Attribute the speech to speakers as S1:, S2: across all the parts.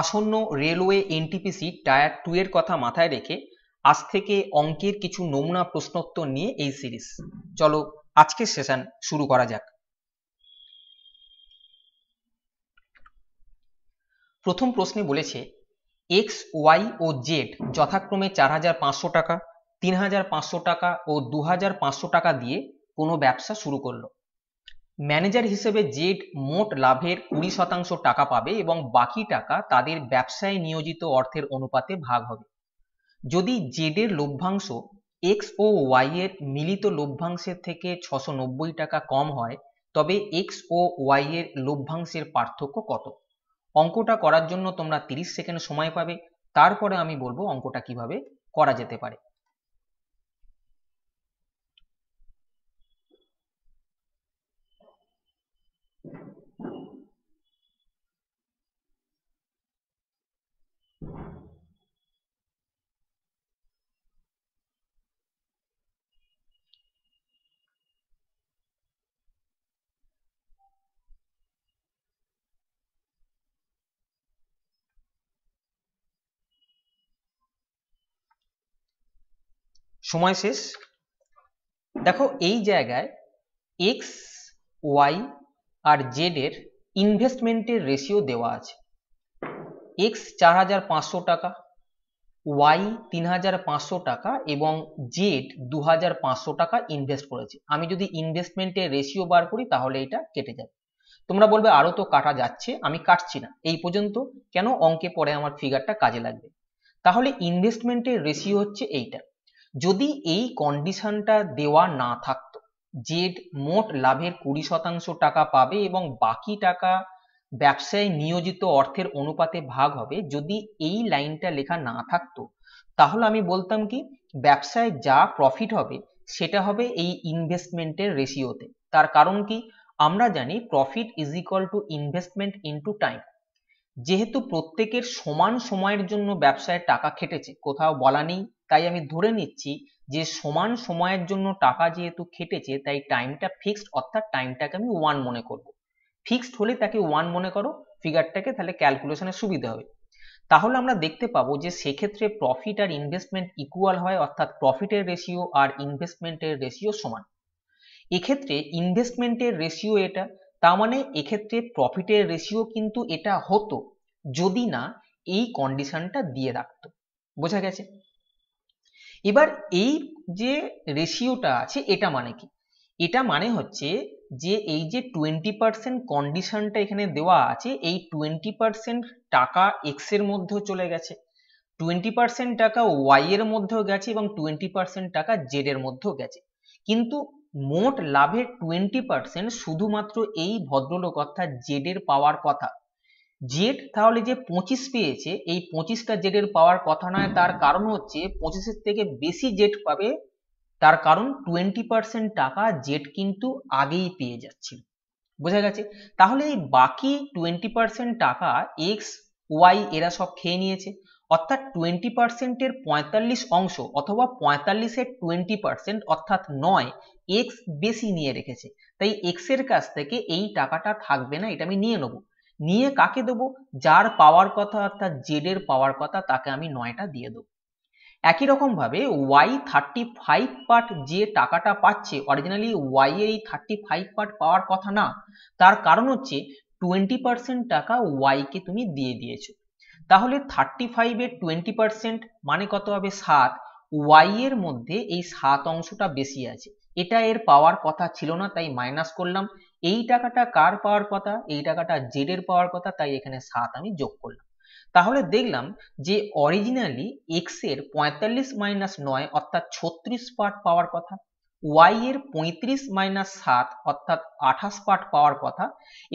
S1: আসন্ন railway NTPC tyre two এর কথা মাথায় রেখে আজ থেকে অঙ্কের কিছু নমুনা প্রশ্নোত্তর নিয়ে এই সিরিজ চলো আজকের সেশন শুরু করা যাক প্রথম প্রশ্নে বলেছে এক্স ওয়াই ও জেড যথাক্রমে চার হাজার পাঁচশো টাকা তিন হাজার পাঁচশো টাকা ও দু হাজার পাঁচশো টাকা দিয়ে কোনো ব্যবসা শুরু করলো ম্যানেজার হিসেবে জেড মোট লাভের কুড়ি শতাংশ টাকা পাবে এবং বাকি টাকা তাদের ব্যবসায় নিয়োজিত অর্থের অনুপাতে ভাগ হবে যদি জেডের লভ্যাংশ এক্স ও ওয়াই এর মিলিত লভ্যাংশের থেকে ছশো নব্বই টাকা কম হয় তবে এক্স ও ওয়াই এর লভ্যাংশের পার্থক্য কত অঙ্কটা করার জন্য তোমরা তিরিশ সেকেন্ড সময় পাবে তারপরে আমি বলবো অঙ্কটা কিভাবে করা যেতে পারে সময় শেষ দেখো এই জায়গায় এক্স ওয়াই আর জেড এর ইনভেস্টমেন্টের রেশিও দেওয়া আছে এক্স চার হাজার পাঁচশো টাকা ওয়াই তিন হাজার পাঁচশো টাকা এবং জেড দু হাজার পাঁচশো টাকা ইনভেস্ট করেছে আমি যদি ইনভেস্টমেন্টের রেশিও বার করি তাহলে এটা কেটে যাবে তোমরা বলবে আরও তো কাটা যাচ্ছে আমি কাটছি না এই পর্যন্ত কেন অঙ্কে পরে আমার ফিগারটা কাজে লাগবে তাহলে ইনভেস্টমেন্টের রেশিও হচ্ছে এইটা যদি এই কন্ডিশনটা দেওয়া না থাকতো জেড মোট লাভের কুড়ি শতাংশ টাকা পাবে এবং বাকি টাকা ব্যবসায় নিয়োজিত অর্থের অনুপাতে ভাগ হবে যদি এই লাইনটা লেখা না থাকতো তাহলে আমি বলতাম কি ব্যবসায় যা প্রফিট হবে সেটা হবে এই ইনভেস্টমেন্টের রেশিওতে তার কারণ কি আমরা জানি profit is equal to investment into time যেহেতু প্রত্যেকের সমান সময়ের জন্য ব্যবসায় টাকা খেটেছে কোথাও বলা নেই তাই আমি ধরে নিচ্ছি যে সমান সময়ের জন্য টাকা যেহেতু খেটেছে তাই টাইমটা ফিক্সড অর্থাৎ টাইমটাকে আমি ওয়ান মনে করব ফিক্সড হলে তাকে ওয়ান মনে করো ফিগারটাকে তাহলে ক্যালকুলেশনের সুবিধা হবে তাহলে আমরা দেখতে পাবো যে সেক্ষেত্রে প্রফিট আর ইনভেস্টমেন্ট ইকুয়াল হয় অর্থাৎ প্রফিটের রেশিও আর ইনভেস্টমেন্টের রেশিও সমান এক্ষেত্রে ইনভেস্টমেন্টের রেশিও এটা তার মানে এক্ষেত্রে প্রফিটের রেশিও কিন্তু এটা হতো যদি না এই কন্ডিশনটা দিয়ে রাখতো বোঝা গেছে এবার এই যে রেশিওটা আছে এটা মানে কি এটা মানে হচ্ছে যে এই যে টোয়েন্টি পার্সেন্ট কন্ডিশনটা এখানে দেওয়া আছে এই টোয়েন্টি পার্সেন্ট টাকা এক্স এর মধ্যেও চলে গেছে টোয়েন্টি পার্সেন্ট টাকা ওয়াই এর মধ্যেও গেছে এবং টোয়েন্টি পার্সেন্ট টাকা জেড এর মধ্যেও গেছে কিন্তু মোট লাভের টোয়েন্টি পার্সেন্ট শুধুমাত্র এই ভদ্রলোক অর্থাৎ জেড এর পাওয়ার কথা জেড তাহলে যে পঁচিশ পেয়েছে এই পঁচিশটা জেডের পাওয়ার কথা নয় তার কারণ হচ্ছে পঁচিশের থেকে বেশি জেড পাবে তার কারণ টোয়েন্টি পার্সেন্ট টাকা জেড কিন্তু আগেই পেয়ে যাচ্ছিল বোঝা গেছে তাহলে এই বাকি টোয়েন্টি পার্সেন্ট টাকা এক্স ওয়াই এরা সব খেয়ে নিয়েছে অর্থাৎ টোয়েন্টি পার্সেন্টের পঁয়তাল্লিশ অংশ অথবা পঁয়তাল্লিশের টোয়েন্টি পার্সেন্ট অর্থাৎ নয় এক্স বেশি নিয়ে রেখেছে তাই এক্সের কাছ থেকে এই টাকাটা থাকবে না এটা আমি নিয়ে নেবো নিয়ে কাকে দেব যার পাওয়ার কথা অর্থাৎ জেড এর পাওয়ার কথা তাকে আমি নয়টা দিয়ে দেবো একই রকম ভাবে ওয়াই থার্টি ফাইভ পার্ট যে টাকাটা পাচ্ছে অরিজিনালি ওয়াই এর এই থার্টি ফাইভ পার্ট পাওয়ার কথা না তার কারণ হচ্ছে টোয়েন্টি পার্সেন্ট টাকা ওয়াই কে তুমি দিয়ে দিয়েছো তাহলে থার্টি ফাইভের টোয়েন্টি পার্সেন্ট মানে কত হবে সাত ওয়াই এর মধ্যে এই সাত অংশটা বেশি আছে এটা এর পাওয়ার কথা ছিল না তাই মাইনাস করলাম এই টাকাটা কার পাওয়ার কথা এই টাকাটা জেড এর পাওয়ার কথা তাই এখানে সাত আমি যোগ করলাম তাহলে দেখলাম যে অরিজিনালি এক্স এর পঁয়তাল্লিশ মাইনাস নয় অর্থাৎ ছত্রিশ পার্ট পাওয়ার কথা ওয়াই এর পঁয়ত্রিশ মাইনাস সাত অর্থাৎ আঠাশ পার্ট পাওয়ার কথা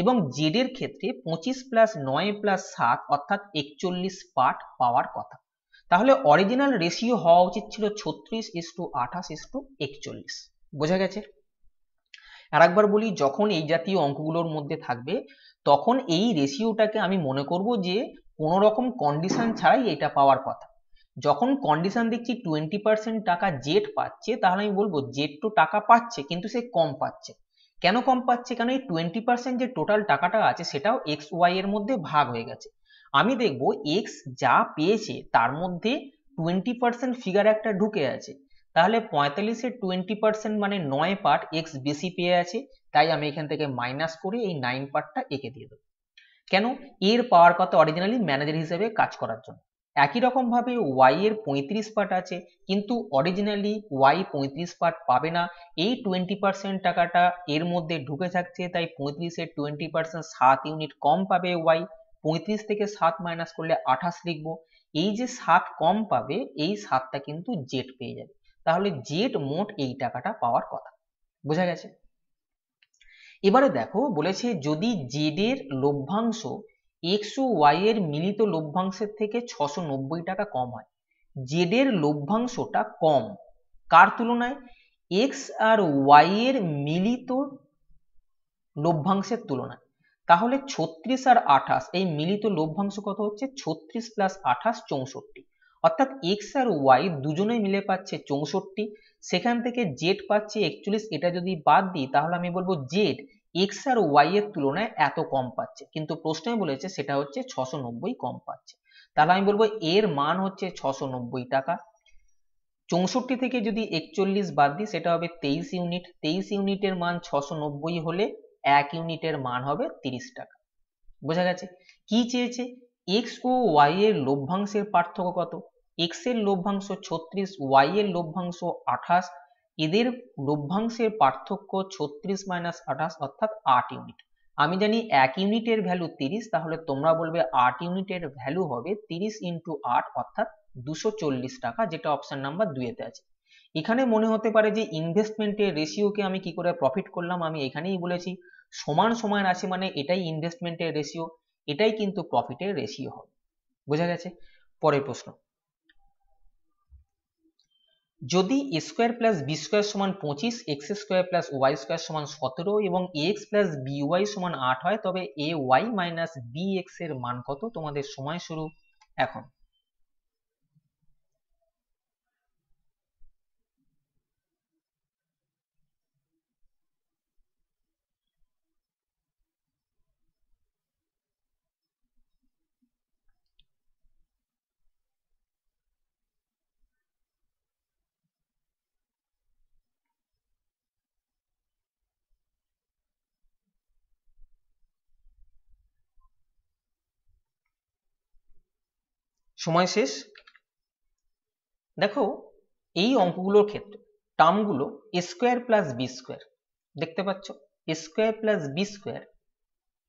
S1: এবং জেড এর ক্ষেত্রে পঁচিশ প্লাস নয় প্লাস সাত অর্থাৎ একচল্লিশ পার্ট পাওয়ার কথা তাহলে অরিজিনাল রেশিও হওয়া উচিত ছিল ছত্রিশ ইস টু আঠাশ ইস টু একচল্লিশ বোঝা গেছে আর একবার বলি যখন এই জাতীয় অঙ্কগুলোর মধ্যে থাকবে তখন এই রেশিওটাকে আমি মনে করব যে কোনো রকম কন্ডিশন ছাড়াই এটা পাওয়ার কথা যখন কন্ডিশন দেখছি টোয়েন্টি পার্সেন্ট টাকা জেট পাচ্ছে তাহলে আমি বলবো জেট তো টাকা পাচ্ছে কিন্তু সে কম পাচ্ছে কেন কম পাচ্ছে কেন এই টোয়েন্টি পার্সেন্ট যে টোটাল টাকাটা আছে সেটাও এক্স ওয়াই এর মধ্যে ভাগ হয়ে গেছে আমি দেখব এক্স যা পেয়েছে তার মধ্যে টোয়েন্টি পার্সেন্ট ফিগার একটা ঢুকে আছে তাহলে পঁয়তাল্লিশের টোয়েন্টি পার্সেন্ট মানে নয় পার্ট এক্স বেশি পেয়ে আছে তাই আমি এখান থেকে মাইনাস করে এই নাইন পার্টটা এঁকে দিয়ে দেবো কেন এর পাওয়ার কত অরিজিনালি ম্যানেজার হিসেবে কাজ করার জন্য একই রকমভাবে ওয়াই এর পঁয়ত্রিশ পার্ট আছে কিন্তু অরিজিনালি ওয়াই পঁয়ত্রিশ পার্ট পাবে না এই টোয়েন্টি পার্সেন্ট টাকাটা এর মধ্যে ঢুকে থাকছে তাই পঁয়ত্রিশের টোয়েন্টি পার্সেন্ট সাত ইউনিট কম পাবে ওয়াই পঁয়ত্রিশ থেকে সাত মাইনাস করলে আঠাশ লিখবো এই যে সাত কম পাবে এই সাতটা কিন্তু জেড পেয়ে যাবে তাহলে জেড মোট এই টাকাটা পাওয়ার কথা বোঝা গেছে এবারে দেখো বলেছে যদি জেড এর লভ্যাংশ এক্স ও ওয়াই এর মিলিত লভ্যাংশের থেকে ছশো নব্বই টাকা কম হয় জেড এর লভ্যাংশটা কম কার তুলনায় এক্স আর ওয়াই এর মিলিত লভ্যাংশের তুলনায় তাহলে ছত্রিশ আর আঠাশ এই মিলিত লভ্যাংশ কত হচ্ছে ছত্রিশ প্লাস আঠাশ চৌষট্টি অর্থাৎ এক্স আর ওয়াই দুজনে মিলে পাচ্ছে চৌষট্টি সেখান থেকে জেড পাচ্ছে একচল্লিশ এটা যদি বাদ দিই তাহলে আমি বলবো জেড এক্স আর ওয়াই এর তুলনায় এত কম পাচ্ছে কিন্তু প্রশ্নে বলেছে সেটা হচ্ছে ছশো নব্বই কম পাচ্ছে তাহলে আমি বলবো এর মান হচ্ছে ছশো নব্বই টাকা চৌষট্টি থেকে যদি একচল্লিশ বাদ দিই সেটা হবে তেইশ ইউনিট তেইশ ইউনিটের মান ছশো নব্বই হলে এক ইউনিটের মান হবে তিরিশ টাকা বোঝা গেছে কি চেয়েছে এক্স ও ওয়াই এর লভ্যাংশের পার্থক্য কত x এর লভ্যাংশ ছত্রিশ ওয়াই এর লভ্যাংশ আঠাশ এদের লভ্যাংশের পার্থক্য ছত্রিশ মাইনাস আঠাশ অর্থাৎ আট ইউনিট আমি জানি এক ইউনিটের ভ্যালু তিরিশ তাহলে তোমরা বলবে আট ইউনিটের ভ্যালু হবে 30 ইনটু আট অর্থাৎ 240 চল্লিশ টাকা যেটা অপশন নাম্বার দুয়েতে আছে এখানে মনে হতে পারে যে ইনভেস্টমেন্টের রেশিওকে আমি কি করে প্রফিট করলাম আমি এখানেই বলেছি সমান সমান আছে মানে এটাই ইনভেস্টমেন্টের রেশিও এটাই কিন্তু প্রফিটের রেশিও হবে বোঝা গেছে পরের প্রশ্ন যদি A square plus B square সমান পঁচিশ X square plus Y square সমান সতেরো এবং A X plus B Y সমান আট হয় তবে A Y minus B X এর মান কত তোমাদের সময় শুরু এখন সময় শেষ দেখো এই অঙ্কগুলোর ক্ষেত্রে টার্মগুলো A square plus B square দেখতে পাচ্ছ A square plus B square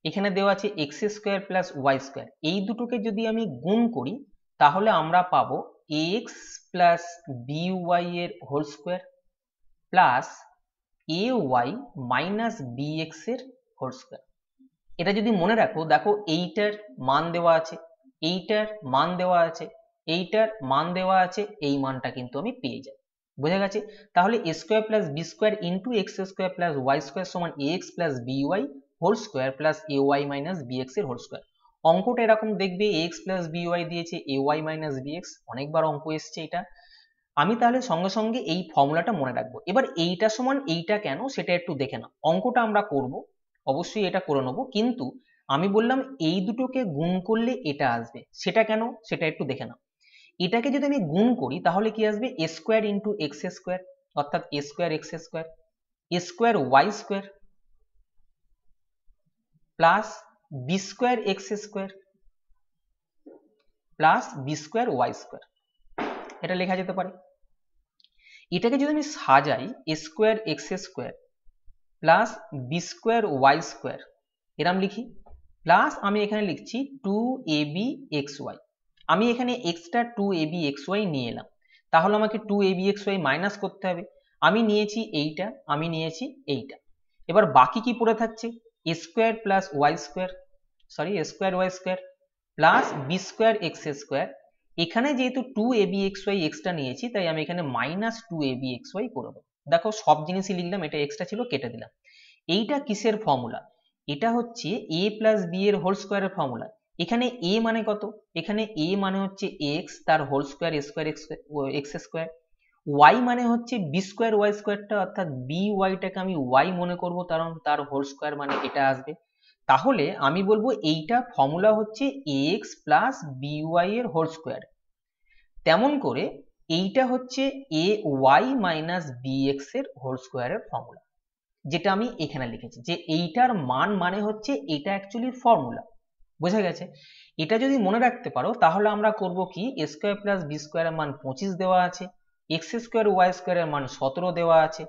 S1: এখানে দেওয়া আছে X square plus Y square এই দুটোকে যদি আমি গুণ করি তাহলে আমরা পাবো এক্স প্লাস বি ওয়াই এর whole square plus A Y minus B X এর হোল স্কোয়ার এটা যদি মনে রাখো দেখো এইটার মান দেওয়া আছে এইটার মান দেওয়া আছে এইটার মান দেওয়া আছে এই মানটা কিন্তু আমি পেয়ে যাই বোঝা গেছে তাহলে A square plus B square into X square plus Y square সমান A X plus B Y whole square plus A Y minus B X এর হোল স্কোয়ার অঙ্কটা এরকম দেখবে A X plus B Y দিয়েছে A Y minus B X অনেকবার অঙ্ক এসছে এটা আমি তাহলে সঙ্গে সঙ্গে এই ফর্মুলাটা মনে রাখবো এবার এইটা সমান এইটা কেন সেটা একটু দেখে নাও অঙ্কটা আমরা করব অবশ্যই এটা করে নেবো কিন্তু আমি বললাম এই দুটোকে গুণ করলে এটা আসবে সেটা কেন সেটা একটু দেখে নাও এটাকে যদি আমি গুণ করি তাহলে কি আসবে A square into X square অর্থাৎ A square X square A square Y square plus B square X square plus B square Y square এটা লেখা যেতে পারে এটাকে যদি আমি সাজাই A square X square plus B square Y square এরম লিখি প্লাস আমি এখানে লিখছি two A B X Y আমি এখানে এক্সটা two A B X Y নিয়ে এলাম তাহলে আমাকে two A B X Y minus করতে হবে আমি নিয়েছি এইটা আমি নিয়েছি এইটা এবার বাকি কি পড়ে থাকছে A square plus Y square sorry A square Y square plus B square X square এখানে যেহেতু two A B X Y এক্সটা নিয়েছি তাই আমি এখানে minus two A B X Y করবো দেখো সব জিনিসই লিখলাম এটা এক্সট্রা ছিল কেটে দিলাম এইটা কিসের ফর্মুলা এটা হচ্ছে এ প্লাস বি এর হোল স্কোয়ারের ফর্মুলা এখানে এ মানে কত এখানে এ মানে হচ্ছে এক্স তার whole square square X square Y মানে হচ্ছে বি স্কোয়ার ওয়াই স্কোয়ারটা অর্থাৎ বি ওয়াইটাকে আমি ওয়াই মনে করব কারণ তার হোল স্কোয়ার মানে এটা আসবে তাহলে আমি বলবো এইটা ফর্মুলা হচ্ছে এক্স প্লাস বি ওয়াই এর হোল স্কোয়ার তেমন করে এইটা হচ্ছে A Y minus B X এর হোল স্কোয়ারের ফর্মুলা যেটা আমি এখানে লিখেছি যে এইটার মান মানে হচ্ছে এটা অ্যাকচুয়ালি ফর্মুলা বোঝা গেছে এটা যদি মনে রাখতে পারো তাহলে আমরা করব কি স্কোয়ার প্লাস বি স্কোয়ারের মান পঁচিশ দেওয়া আছে এক্স স্কোয়ার ওয়াই স্কোয়ারের মান সতেরো দেওয়া আছে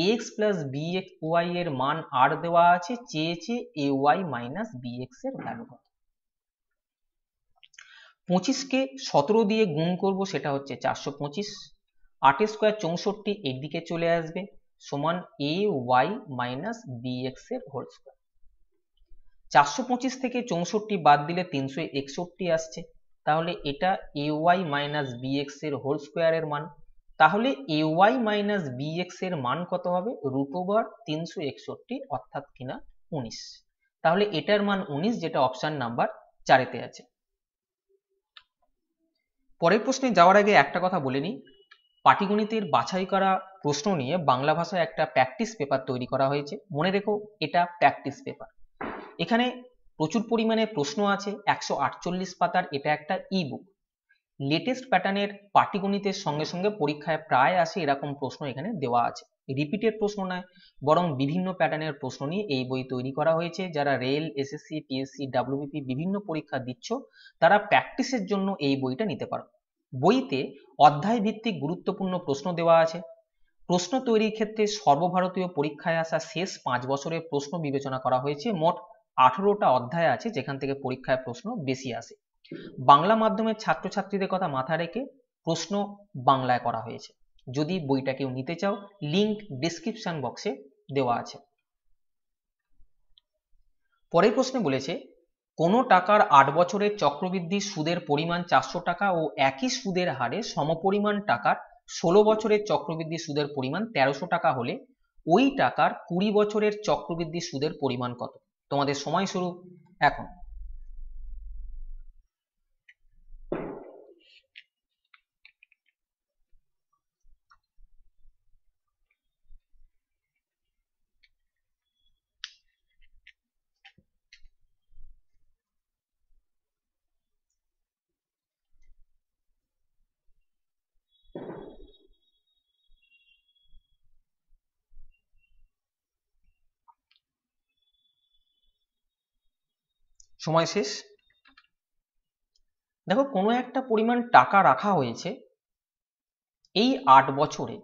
S1: A X plus B X Y এর মান আর দেওয়া আছে চেয়েছে A Y minus B X এর ভ্যালু কত পঁচিশকে সতেরো দিয়ে গুণ করব সেটা হচ্ছে চারশো পঁচিশ আট স্কোয়ার চৌষট্টি এর দিকে চলে আসবে সমান এ ওয়াই মাইনাস বিএক্স এর হোল স্কোয়ার চারশো পঁচিশ থেকে চৌষট্টি বাদ দিলে তিনশো একষট্টি আসছে তাহলে এটা এ ওয়াই মাইনাস বিএক্স এর হোল স্কোয়ার এর মান তাহলে এ ওয়াই মাইনাস বিএক্স এর মান কত হবে রুট ওভার তিনশো একষট্টি অর্থাৎ কিনা উনিশ তাহলে এটার মান উনিশ যেটা অপশন নাম্বার চারেতে আছে পরের প্রশ্নে যাওয়ার আগে একটা কথা বলে নিই পাটিগণিতের বাছাই করা প্রশ্ন নিয়ে বাংলা ভাষায় একটা প্র্যাকটিস পেপার তৈরি করা হয়েছে মনে রেখো এটা প্র্যাকটিস পেপার এখানে প্রচুর পরিমাণে প্রশ্ন আছে একশো আটচল্লিশ পাতার এটা একটা ই বুক লেটেস্ট প্যাটার্নের পাটিগণিতের সঙ্গে সঙ্গে পরীক্ষায় প্রায় আসে এরকম প্রশ্ন এখানে দেওয়া আছে রিপিটের প্রশ্ন নয় বরং বিভিন্ন প্যাটার্নের প্রশ্ন নিয়ে এই বই তৈরি করা হয়েছে যারা রেল এসএসসি পিএসসি ডাব্লিউবিপি বিভিন্ন পরীক্ষা দিচ্ছ তারা প্র্যাকটিসের জন্য এই বইটা নিতে পারো বইতে অধ্যায় ভিত্তিক গুরুত্বপূর্ণ প্রশ্ন দেওয়া আছে প্রশ্ন তৈরির ক্ষেত্রে সর্বভারতীয় পরীক্ষায় আসা শেষ পাঁচ বছরের প্রশ্ন বিবেচনা করা হয়েছে মোট আঠেরোটা অধ্যায় আছে যেখান থেকে পরীক্ষায় প্রশ্ন বেশি আসে বাংলা মাধ্যমের ছাত্রছাত্রীদের কথা মাথা রেখে প্রশ্ন বাংলায় করা হয়েছে যদি বইটা কেউ নিতে চাও লিংক ডিসক্রিপশন বক্সে দেওয়া আছে পরের প্রশ্নে বলেছে কোন টাকার আট বছরের চক্রবৃদ্ধি সুদের পরিমাণ চারশো টাকা ও একই সুদের হারে সমপরিমাণ টাকার ষোলো বছরের চক্রবৃদ্ধি সুদের পরিমাণ তেরোশো টাকা হলে ওই টাকার কুড়ি বছরের চক্রবৃদ্ধি সুদের পরিমাণ কত তোমাদের সময় শুরু এখন সময় শেষ দেখো কোনো একটা পরিমাণ টাকা রাখা হয়েছে এই আট বছরে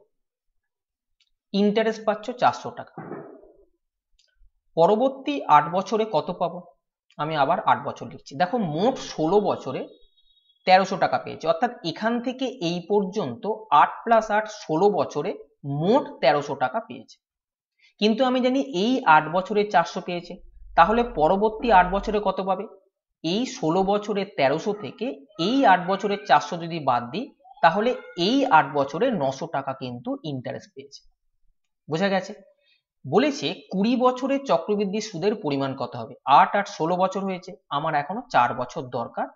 S1: ইন্টারেস্ট পাচ্ছ চারশো টাকা পরবর্তী আট বছরে কত পাবো আমি আবার আট বছর লিখছি দেখো মোট ষোলো বছরে তেরোশো টাকা পেয়েছে অর্থাৎ এখান থেকে এই পর্যন্ত আট প্লাস আট ষোলো বছরে মোট তেরোশো টাকা পেয়েছে কিন্তু আমি জানি এই আট বছরে চারশো পেয়েছে তাহলে পরবর্তী আট বছরে কত পাবে এই ষোলো বছরে তেরোশো থেকে এই আট বছরে চারশো যদি বাদ দিই তাহলে এই আট বছরে নশো টাকা কিন্তু ইন্টারেস্ট পেয়েছে বোঝা গেছে বলেছে কুড়ি বছরে চক্রবৃদ্ধি সুদের পরিমাণ কত হবে আট আট ষোলো বছর হয়েছে আমার এখনো চার বছর দরকার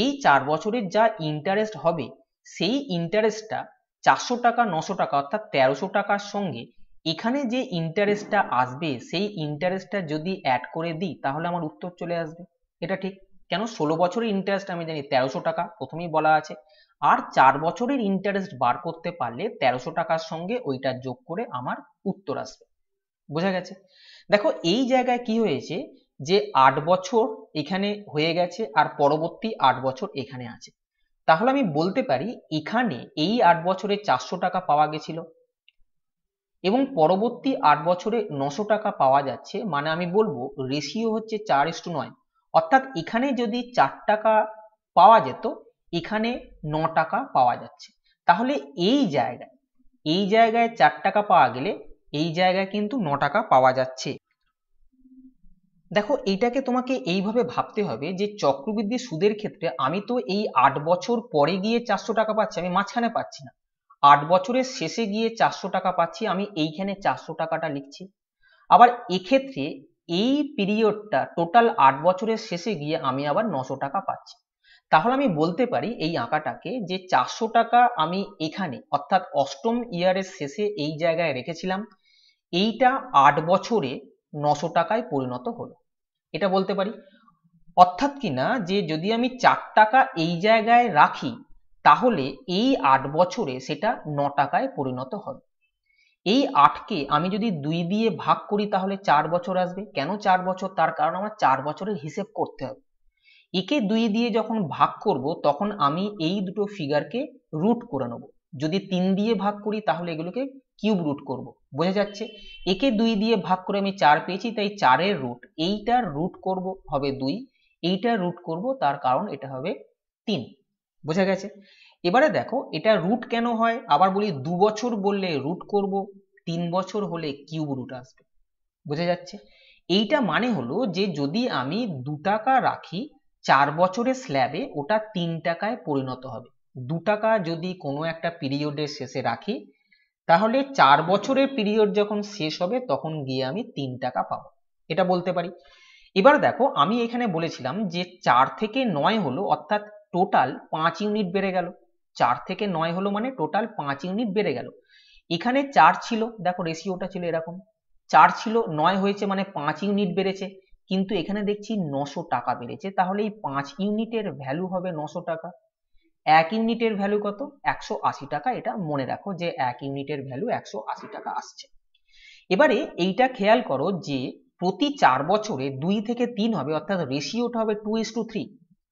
S1: এই চার বছরের যা ইন্টারেস্ট হবে সেই ইন্টারেস্টটা চারশো টাকা নশো টাকা অর্থাৎ তেরোশো টাকার সঙ্গে এখানে যে ইন্টারেস্টটা আসবে সেই ইন্টারেস্টটা যদি অ্যাড করে দিই তাহলে আমার উত্তর চলে আসবে এটা ঠিক কেন ষোলো বছরের ইন্টারেস্ট আমি জানি তেরোশো টাকা প্রথমেই বলা আছে আর চার বছরের ইন্টারেস্ট বার করতে পারলে তেরোশো টাকার সঙ্গে ওইটা যোগ করে আমার উত্তর আসবে বোঝা গেছে দেখো এই জায়গায় কি হয়েছে যে আট বছর এখানে হয়ে গেছে আর পরবর্তী আট বছর এখানে আছে তাহলে আমি বলতে পারি এখানে এই আট বছরে চারশো টাকা পাওয়া গেছিল এবং পরবর্তী আট বছরে নশো টাকা পাওয়া যাচ্ছে মানে আমি বলবো রেশিও হচ্ছে চার ইস্টু নয় অর্থাৎ এখানে যদি চার টাকা পাওয়া যেত এখানে ন টাকা পাওয়া যাচ্ছে তাহলে এই জায়গায় এই জায়গায় চার টাকা পাওয়া গেলে এই জায়গায় কিন্তু ন টাকা পাওয়া যাচ্ছে দেখো এইটাকে তোমাকে এইভাবে ভাবতে হবে যে চক্রবৃদ্ধি সুদের ক্ষেত্রে আমি তো এই আট বছর পরে গিয়ে চারশো টাকা পাচ্ছি আমি মাঝখানে পাচ্ছি না আট বছরের শেষে গিয়ে চারশো টাকা পাচ্ছি আমি এইখানে চারশো টাকাটা লিখছি আবার এক্ষেত্রে এই পিরিয়ডটা টোটাল আট বছরের শেষে গিয়ে আমি আবার নশো টাকা পাচ্ছি তাহলে আমি বলতে পারি এই আঁকাটাকে যে চারশো টাকা আমি এখানে অর্থাৎ অষ্টম ইয়ারের শেষে এই জায়গায় রেখেছিলাম এইটা আট বছরে নশো টাকায় পরিণত হলো এটা বলতে পারি অর্থাৎ কিনা যে যদি আমি চার টাকা এই জায়গায় রাখি তাহলে এই আট বছরে সেটা ন টাকায় পরিণত হবে এই আটকে আমি যদি দুই দিয়ে ভাগ করি তাহলে চার বছর আসবে কেন চার বছর তার কারণ আমার চার বছরের হিসেব করতে হবে একে দুই দিয়ে যখন ভাগ করব তখন আমি এই দুটো ফিগারকে রুট করে নেব যদি তিন দিয়ে ভাগ করি তাহলে এগুলোকে কিউব রুট করব বোঝা যাচ্ছে একে দুই দিয়ে ভাগ করে আমি চার পেয়েছি তাই চারের রুট এইটার রুট করব হবে দুই এইটার রুট করব তার কারণ এটা হবে তিন বোঝা গেছে এবারে দেখো এটা রুট কেন হয় আবার বলি দু বছর বললে রুট করব তিন বছর হলে কিউব রুট আসবে বোঝা যাচ্ছে এইটা মানে হলো যে যদি আমি দু টাকা রাখি চার বছরের স্ল্যাবে ওটা তিন টাকায় পরিণত হবে দু টাকা যদি কোনো একটা পিরিয়ডের শেষে রাখি তাহলে চার বছরের পিরিয়ড যখন শেষ হবে তখন গিয়ে আমি তিন টাকা পাবো এটা বলতে পারি এবার দেখো আমি এখানে বলেছিলাম যে চার থেকে নয় হলো অর্থাৎ টোটাল পাঁচ ইউনিট বেড়ে গেল চার থেকে নয় হলো মানে টোটাল পাঁচ ইউনিট বেড়ে গেল এখানে চার ছিল দেখো রেশিওটা ছিল এরকম চার ছিল নয় হয়েছে মানে পাঁচ ইউনিট বেড়েছে কিন্তু এখানে দেখছি নশো টাকা বেড়েছে তাহলে এই পাঁচ ইউনিটের ভ্যালু হবে নশো টাকা এক ইউনিটের ভ্যালু কত একশো আশি টাকা এটা মনে রাখো যে এক ইউনিটের ভ্যালু একশো আশি টাকা আসছে এবারে এইটা খেয়াল করো যে প্রতি চার বছরে দুই থেকে তিন হবে অর্থাৎ রেশিওটা হবে টু ইস টু থ্রি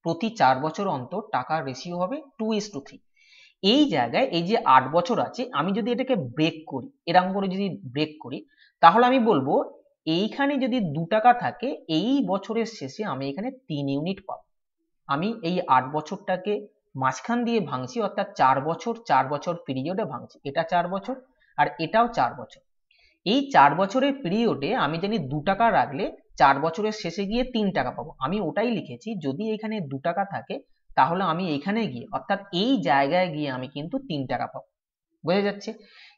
S1: প্রতি চার বছর অন্তর টাকার রেশিও হবে টু ইস টু থ্রি এই জায়গায় এই যে আট বছর আছে আমি যদি এটাকে ব্রেক করি এরকম করে যদি ব্রেক করি তাহলে আমি বলবো এইখানে যদি দু টাকা থাকে এই বছরের শেষে আমি এখানে তিন ইউনিট পাব আমি এই আট বছরটাকে মাঝখান দিয়ে ভাঙছি অর্থাৎ চার বছর চার বছর পিরিয়ডে ভাঙছি এটা চার বছর আর এটাও চার বছর এই চার বছরের পিরিয়ডে আমি জানি দু টাকা রাখলে চার বছরের শেষে গিয়ে তিন টাকা পাবো আমি ওটাই লিখেছি যদি এখানে দু টাকা থাকে তাহলে আমি এখানে গিয়ে অর্থাৎ এই জায়গায় গিয়ে আমি কিন্তু তিন টাকা পাবো বোঝা যাচ্ছে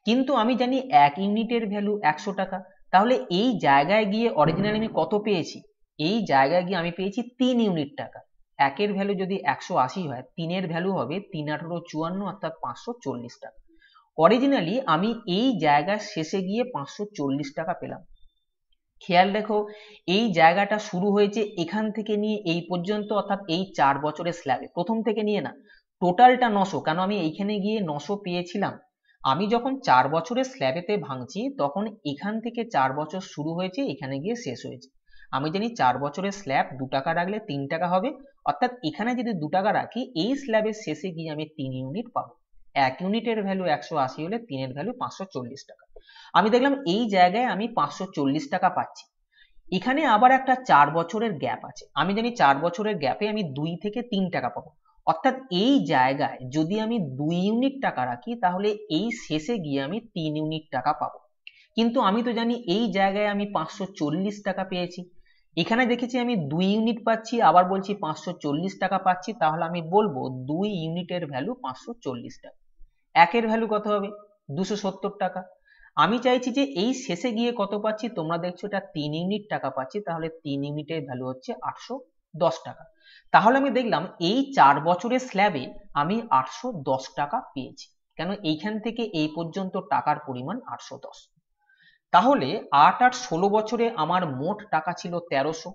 S1: কিন্তু আমি জানি এক ইউনিটের ভ্যালু একশো টাকা তাহলে এই জায়গায় গিয়ে অরিজিনালি আমি কত পেয়েছি এই জায়গায় গিয়ে আমি পেয়েছি তিন ইউনিট টাকা একের ভ্যালু যদি একশো আশি হয় তিনের ভ্যালু হবে তিন আঠারো চুয়ান্ন অর্থাৎ পাঁচশো চল্লিশ টাকা অরিজিনালি আমি এই জায়গার শেষে গিয়ে পাঁচশো চল্লিশ টাকা পেলাম খেয়াল রেখো এই জায়গাটা শুরু হয়েছে এখান থেকে নিয়ে এই পর্যন্ত অর্থাৎ এই চার বছরের স্ল্যাবে প্রথম থেকে নিয়ে না টোটালটা নশো কেন আমি এইখানে গিয়ে নশো পেয়েছিলাম আমি যখন চার বছরের স্ল্যাবেতে ভাঙছি তখন এখান থেকে চার বছর শুরু হয়েছে এখানে গিয়ে শেষ হয়েছে আমি জানি চার বছরের স্ল্যাব দু টাকা রাখলে তিন টাকা হবে অর্থাৎ এখানে যদি দু টাকা রাখি এই স্ল্যাবের শেষে গিয়ে আমি তিন ইউনিট পাবো এক ইউনিটের ভ্যালু একশো আশি হলে তিনের ভ্যালু পাঁচশো চল্লিশ টাকা আমি দেখলাম এই জায়গায় আমি পাঁচশো চল্লিশ টাকা পাচ্ছি এখানে আবার একটা চার বছরের গ্যাপ আছে আমি জানি চার বছরের গ্যাপে আমি দুই থেকে তিন টাকা পাবো অর্থাৎ এই জায়গায় যদি আমি দুই ইউনিট টাকা রাখি তাহলে এই শেষে গিয়ে আমি তিন ইউনিট টাকা পাবো কিন্তু আমি তো জানি এই জায়গায় আমি পাঁচশো চল্লিশ টাকা পেয়েছি এখানে দেখেছি আমি দুই ইউনিট পাচ্ছি আবার বলছি পাঁচশো চল্লিশ টাকা পাচ্ছি তাহলে আমি বলবো দুই ইউনিটের ভ্যালু পাঁচশো চল্লিশ টাকা একের ভ্যালু কত হবে দুশো সত্তর টাকা আমি চাইছি যে এই শেষে গিয়ে কত পাচ্ছি তোমরা দেখছো এটা তিন ইউনিট টাকা পাচ্ছি তাহলে তিন ইউনিটের ভ্যালু হচ্ছে আটশো দশ টাকা তাহলে আমি দেখলাম এই চার বছরের স্ল্যাবে আমি আটশো দশ টাকা পেয়েছি কেন এইখান থেকে এই পর্যন্ত টাকার পরিমাণ আটশো দশ তাহলে আট আট ষোলো বছরে আমার মোট টাকা ছিল তেরোশো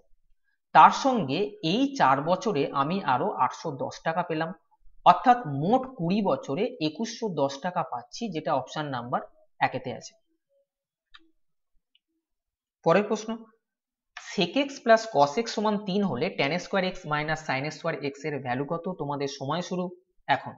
S1: তার সঙ্গে এই চার বছরে আমি আরো আটশো দশ টাকা পেলাম অর্থাৎ মোট কুড়ি বছরে একুশশো দশ টাকা পাচ্ছি যেটা অপশন নাম্বার একেতে আছে পরের প্রশ্ন sec X plus cos X সমান তিন হলে tan square X minus sine square X এর ভ্যালু কত তোমাদের সময় শুরু এখন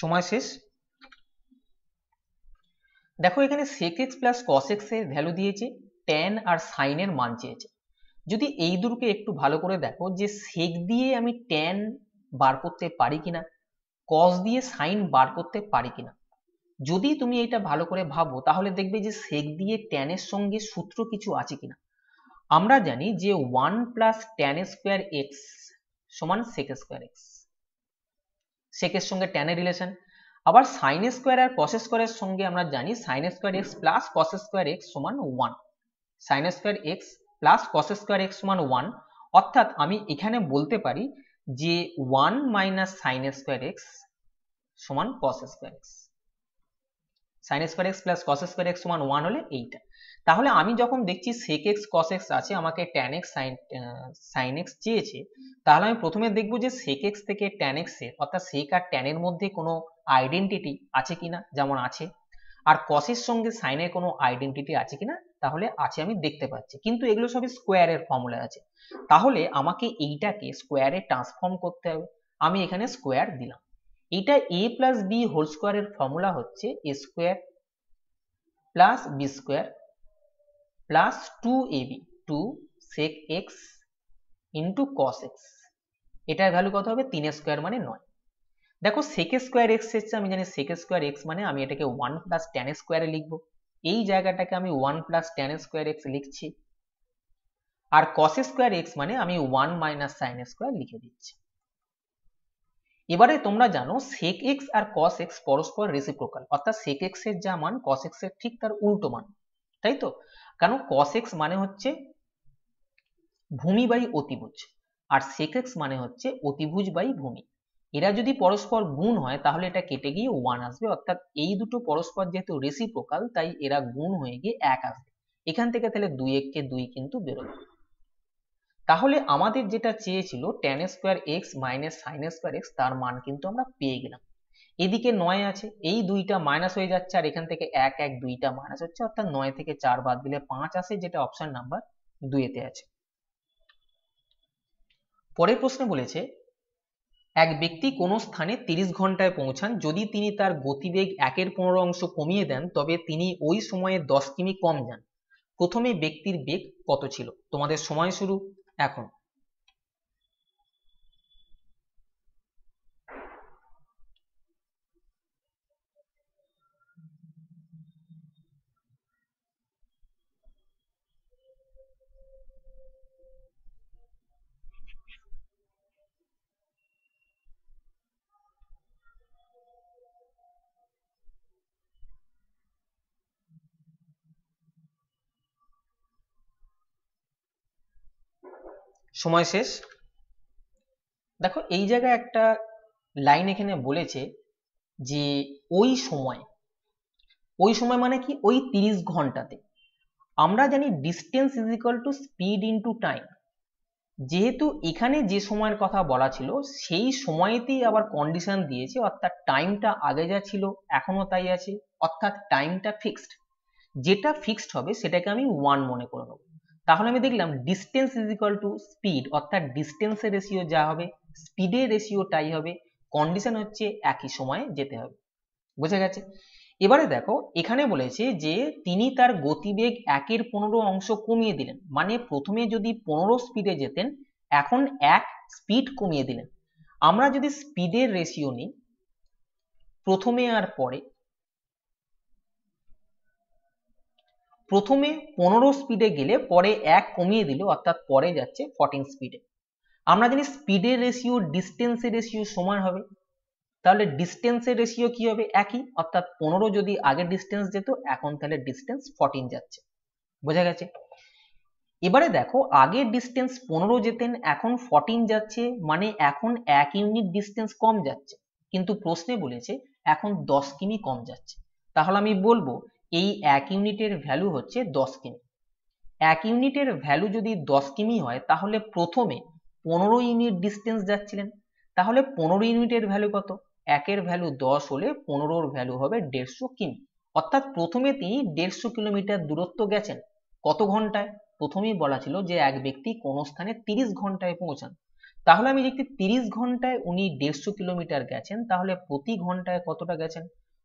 S1: সময় শেষ দেখো এখানে sec X plus cos X এর ভ্যালু দিয়েছে ট্যান আর সাইনের মান চেয়েছে যদি এই দুটোকে একটু ভালো করে দেখো যে সেক দিয়ে আমি ট্যান বার করতে পারি কিনা কস দিয়ে সাইন বার করতে পারি কিনা যদি তুমি এটা ভালো করে ভাবো তাহলে দেখবে যে সেক দিয়ে ট্যানের সঙ্গে সূত্র কিছু আছে কিনা আমরা জানি যে one plus tan square X সমান সেক স্কোয়ার এক্স সেকের সঙ্গে ট্যানের রিলেশন আবার সাইন স্কোয়ার আর কসে স্কোয়ারের সঙ্গে আমরা জানি sine square X plus cos square X সমান one sine square X plus cos square X সমান ওয়ান অর্থাৎ আমি এখানে বলতে পারি যে one minus sine square X সমান cos square X sine square X plus cos square X সমান ওয়ান হলে এইটা তাহলে আমি যখন দেখছি sec x cos x আছে আমাকে tan x sin sin x চেয়েছে তাহলে আমি প্রথমে দেখব যে sec x থেকে tan x অর্থাৎ sec আর tan এর মধ্যে কোনো আইডেন্টিটি আছে কিনা যেমন আছে আর cos এর সঙ্গে sin এর কোনো আইডেন্টিটি আছে কিনা তাহলে আছে আমি দেখতে পাচ্ছি কিন্তু এগুলো সবই স্কোয়ারের ফর্মুলা আছে তাহলে আমাকে এইটাকে স্কোয়ারে ট্রান্সফর্ম করতে হবে আমি এখানে স্কোয়ার দিলাম এটা a প্লাস বি হোল স্কোয়ারের ফর্মুলা হচ্ছে a square plus B square plus two A B two sec X into cos X এটার ভ্যালু কত হবে তিনের স্কোয়ার মানে নয় দেখো সেকে স্কোয়ার এক্স এসছে আমি জানি সেকে স্কোয়ার এক্স মানে আমি এটাকে ওয়ান প্লাস টেন স্কোয়ারে লিখবো এই জায়গাটাকে আমি one plus tan square X লিখছি আর কস স্কোয়ার এক্স মানে আমি ওয়ান মাইনাস সাইন স্কোয়ার লিখে দিচ্ছি এবারে তোমরা জানো সেক এক্স আর কস এক্স পরস্পর রেসিপ্রোকাল অর্থাৎ সেক এক্স এর যা মান কস এক্স এর ঠিক তার উল্টো মান তাই তো কারণ cos x মানে হচ্ছে ভূমি বাই অতিভুজ আর sec x মানে হচ্ছে অতিভুজ বাই ভূমি এরা যদি পরস্পর গুণ হয় তাহলে এটা কেটে গিয়ে ওয়ান আসবে অর্থাৎ এই দুটো পরস্পর যেহেতু রেসিপ্রোকাল তাই এরা গুণ হয়ে গিয়ে এক আসবে এখান থেকে তাহলে দুই এককে দুই কিন্তু বেরোবে তাহলে আমাদের যেটা চেয়েছিল tan square X minus sine square X তার মান কিন্তু আমরা পেয়ে গেলাম এদিকে নয় আছে এই দুইটা মাইনাস হয়ে যাচ্ছে আর এখান থেকে এক এক দুইটা মাইনাস হচ্ছে অর্থাৎ নয় থেকে চার বাদ দিলে পাঁচ আছে যেটা অপশন নাম্বার দুইতে আছে পরের প্রশ্নে বলেছে এক ব্যক্তি কোনো স্থানে 30 ঘন্টায় পৌঁছান যদি তিনি তার গতিবেগ একের পনেরো অংশ কমিয়ে দেন তবে তিনি ওই সময়ে দশ কিমি কম যান প্রথমে ব্যক্তির বেগ কত ছিল তোমাদের সময় শুরু এখন সময় শেষ দেখো এই জায়গায় একটা লাইন এখানে বলেছে যে ওই সময় ওই সময় মানে কি ওই তিরিশ ঘন্টাতে আমরা জানি distance is equal to speed into time যেহেতু এখানে যে সময়ের কথা বলা ছিল সেই সময়তেই আবার কন্ডিশন দিয়েছে অর্থাৎ টাইমটা আগে যা ছিল এখনো তাই আছে অর্থাৎ টাইমটা ফিক্সড যেটা ফিক্সড হবে সেটাকে আমি ওয়ান মনে করে নেব তাহলে আমি দেখলাম distance is equal to speed অর্থাৎ ডিস্টেন্সের রেশিও যা হবে স্পিডের রেশিও তাই হবে কন্ডিশন হচ্ছে একই সময়ে যেতে হবে বুঝে গেছে এবারে দেখো এখানে বলেছে যে তিনি তার গতিবেগ একের পনেরো অংশ কমিয়ে দিলেন মানে প্রথমে যদি পনেরো স্পিডে যেতেন এখন এক স্পিড কমিয়ে দিলেন আমরা যদি স্পিডের রেশিও নিই প্রথমে আর পরে প্রথমে পনেরো স্পিডে গেলে পরে এক কমিয়ে দিলো অর্থাৎ পরে যাচ্ছে ফর্টিন স্পিডে আমরা জানি স্পিডের রেশিও ডিস্টেন্সের রেশিও সমান হবে তাহলে ডিস্টেন্সের রেশিও কি হবে একই অর্থাৎ পনেরো যদি আগে ডিস্টেন্স যেত এখন তাহলে ডিস্টেন্স ফর্টিন যাচ্ছে বোঝা গেছে এবারে দেখো আগে ডিস্টেন্স পনেরো যেতেন এখন ফর্টিন যাচ্ছে মানে এখন এক ইউনিট ডিস্টেন্স কম যাচ্ছে কিন্তু প্রশ্নে বলেছে এখন দশ কিমি কম যাচ্ছে তাহলে আমি বলবো এই এক ইউনিটের ভ্যালু হচ্ছে দশ কিমি এক ইউনিটের ভ্যালু যদি দশ কিমি হয় তাহলে প্রথমে পনেরো ইউনিট ডিস্টেন্স যাচ্ছিলেন তাহলে পনেরো ইউনিটের ভ্যালু কত একের ভ্যালু দশ হলে পনেরোর ভ্যালু হবে দেড়শো কিমি অর্থাৎ প্রথমে তিনি দেড়শো কিলোমিটার দূরত্ব গেছেন কত ঘন্টায় প্রথমেই বলা ছিল যে এক ব্যক্তি কোন স্থানে তিরিশ ঘন্টায় পৌঁছান তাহলে আমি দেখছি তিরিশ ঘন্টায় উনি দেড়শো কিলোমিটার গেছেন তাহলে প্রতি ঘন্টায় কতটা গেছেন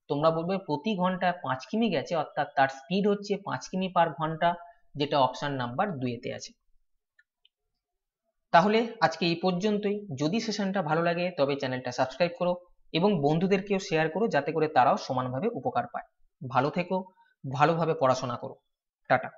S1: তোমরা বলবে প্রতি ঘন্টায় পাঁচ কিমি গেছে অর্থাৎ তার স্পিড হচ্ছে পাঁচ কিমি পার ঘন্টা যেটা অপশন নাম্বার দুয়েতে আছে তাহলে আজকে এই পর্যন্তই যদি সেশনটা ভালো লাগে তবে চ্যানেলটা সাবস্ক্রাইব করো এবং বন্ধুদেরকেও শেয়ার করো যাতে করে তারাও সমানভাবে উপকার পায় ভালো থেকো ভালোভাবে পড়াশোনা করো টাটা